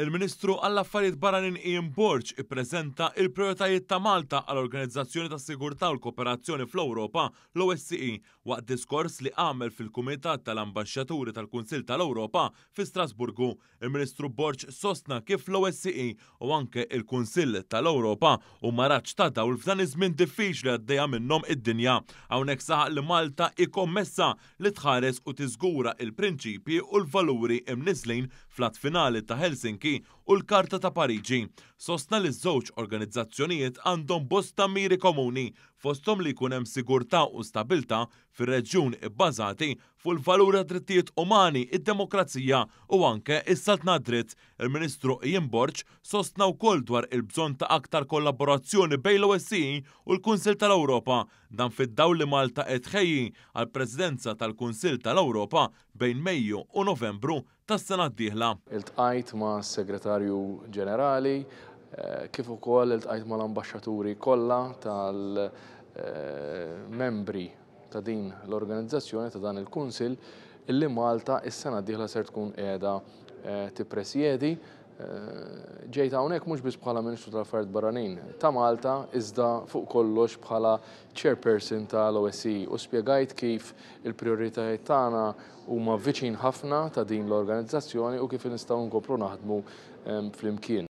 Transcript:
Il-Ministru għall-Affarijiet Barranin Ian Borġ ippreżenta il-prioritajiet ta' Malta għall-Organizzazzjoni ta' Sigurtà u l-Kooperazzjoni fl-Ewropa l-OSCE waqt diskors li għamel fil-Kumitat tal-Ambasċaturi tal-Kunsil tal-Ewropa fi Strasburgu. Il-Ministru Borġ sostna kif l-OSCE u anke il-Kunsil tal-Ewropa u maraċ ta' dawl f'dan iż-żmien diffiċli għaddejja minnhom id-dinja. Hawnhekk saħaq li Malta ikommessa li tħares u tiżgura il-prinċipji u l-valuri fl flat finali ta' Helsinki Franki u l-Karta ta' Pariġi. Sostna li żewġ organizzazzjonijiet għandhom bosta miri komuni fostom li jkun hemm sigurtà u stabilta fir-reġjun ibbażati fuq il-valura drittijiet umani, id-demokrazija u anke is-saltna dritt. Il-Ministru Jimborġ sostna wkoll dwar il-bżonn ta' aktar kollaborazzjoni bejn l-OSCE u l-Kunsil tal-Ewropa dan fid-dawl li Malta qed ħejji għall-Presidenza tal-Kunsil tal-Ewropa bejn Mejju u Novembru tas-sena d-dieħla. Iltqajt ma' segretarju ġenerali eh, kif ukoll iltqajt mal-ambaxxaturi kollha tal-membri eh, ta' din l-organizzazzjoni ta' dan il-Kunsil illi Malta is-sena diħla ser tkun qiegħda eh, tippresjedi eh, ġejta hawnhekk mhux biss bħala Ministru tal-Affarijiet Barranin ta' Malta iżda fuq kollox bħala chairperson tal-OSCE u spjegajt kif il-prijoritajiet tagħna huma viċin ħafna ta' din l-organizzazzjoni u kif nistgħu nkopru naħdmu eh, flimkien.